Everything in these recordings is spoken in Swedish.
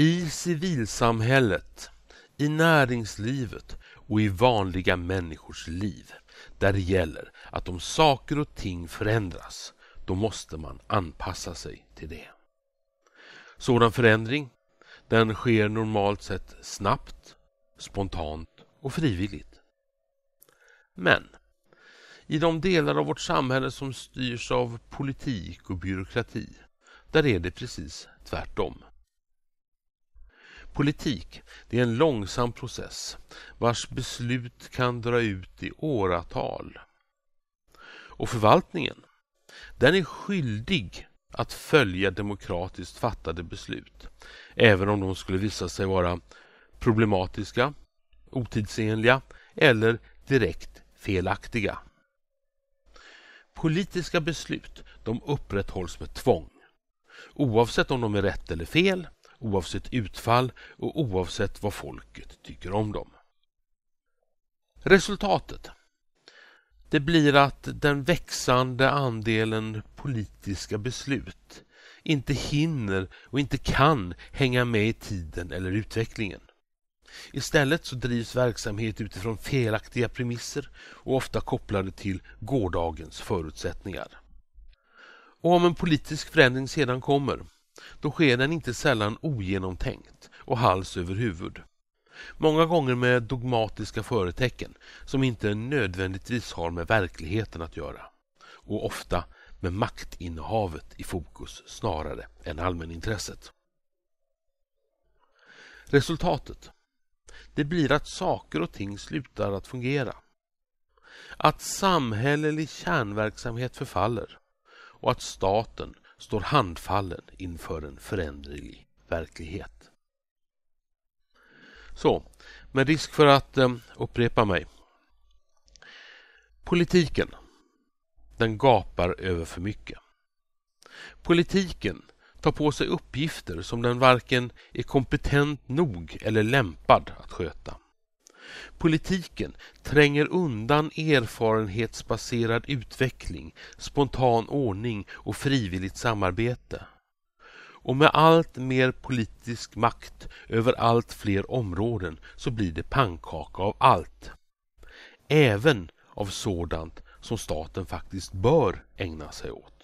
I civilsamhället, i näringslivet och i vanliga människors liv där det gäller att om saker och ting förändras då måste man anpassa sig till det. Sådan förändring den sker normalt sett snabbt, spontant och frivilligt. Men i de delar av vårt samhälle som styrs av politik och byråkrati där är det precis tvärtom. Politik det är en långsam process vars beslut kan dra ut i åratal. Och förvaltningen, den är skyldig att följa demokratiskt fattade beslut, även om de skulle visa sig vara problematiska, otidsenliga eller direkt felaktiga. Politiska beslut de upprätthålls med tvång, oavsett om de är rätt eller fel oavsett utfall och oavsett vad folket tycker om dem. Resultatet det blir att den växande andelen politiska beslut inte hinner och inte kan hänga med i tiden eller utvecklingen. Istället så drivs verksamhet utifrån felaktiga premisser och ofta kopplade till gårdagens förutsättningar. Och om en politisk förändring sedan kommer då sker den inte sällan ogenomtänkt och hals över huvud. Många gånger med dogmatiska företecken som inte nödvändigtvis har med verkligheten att göra. Och ofta med maktinnehavet i fokus snarare än allmänintresset. Resultatet det blir att saker och ting slutar att fungera. Att samhällelig kärnverksamhet förfaller och att staten står handfallen inför en föränderlig verklighet. Så, med risk för att eh, upprepa mig. Politiken, den gapar över för mycket. Politiken tar på sig uppgifter som den varken är kompetent nog eller lämpad att sköta. Politiken tränger undan erfarenhetsbaserad utveckling, spontan ordning och frivilligt samarbete. Och med allt mer politisk makt över allt fler områden så blir det pannkaka av allt. Även av sådant som staten faktiskt bör ägna sig åt.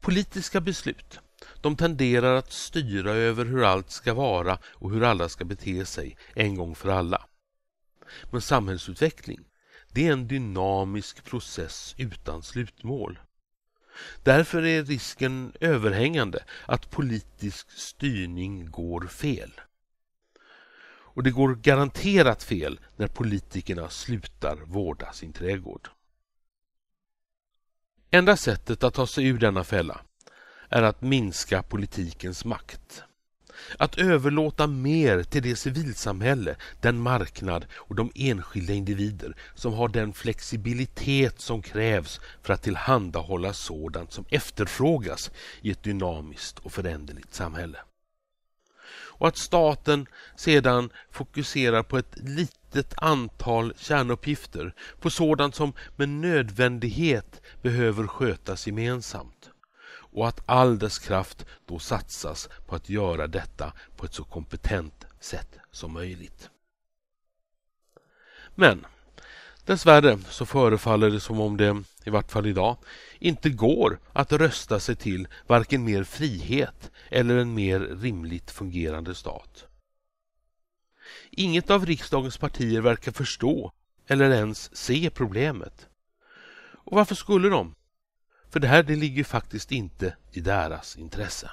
Politiska beslut de tenderar att styra över hur allt ska vara och hur alla ska bete sig, en gång för alla. Men samhällsutveckling, det är en dynamisk process utan slutmål. Därför är risken överhängande att politisk styrning går fel. Och det går garanterat fel när politikerna slutar vårda sin trädgård. Enda sättet att ta sig ur denna fälla är att minska politikens makt. Att överlåta mer till det civilsamhälle, den marknad och de enskilda individer som har den flexibilitet som krävs för att tillhandahålla sådant som efterfrågas i ett dynamiskt och föränderligt samhälle. Och att staten sedan fokuserar på ett litet antal kärnuppgifter, på sådant som med nödvändighet behöver skötas gemensamt och att all dess kraft då satsas på att göra detta på ett så kompetent sätt som möjligt. Men dessvärre så förefaller det som om det, i vart fall idag, inte går att rösta sig till varken mer frihet eller en mer rimligt fungerande stat. Inget av riksdagens partier verkar förstå eller ens se problemet. Och varför skulle de? För det här det ligger faktiskt inte i deras intresse.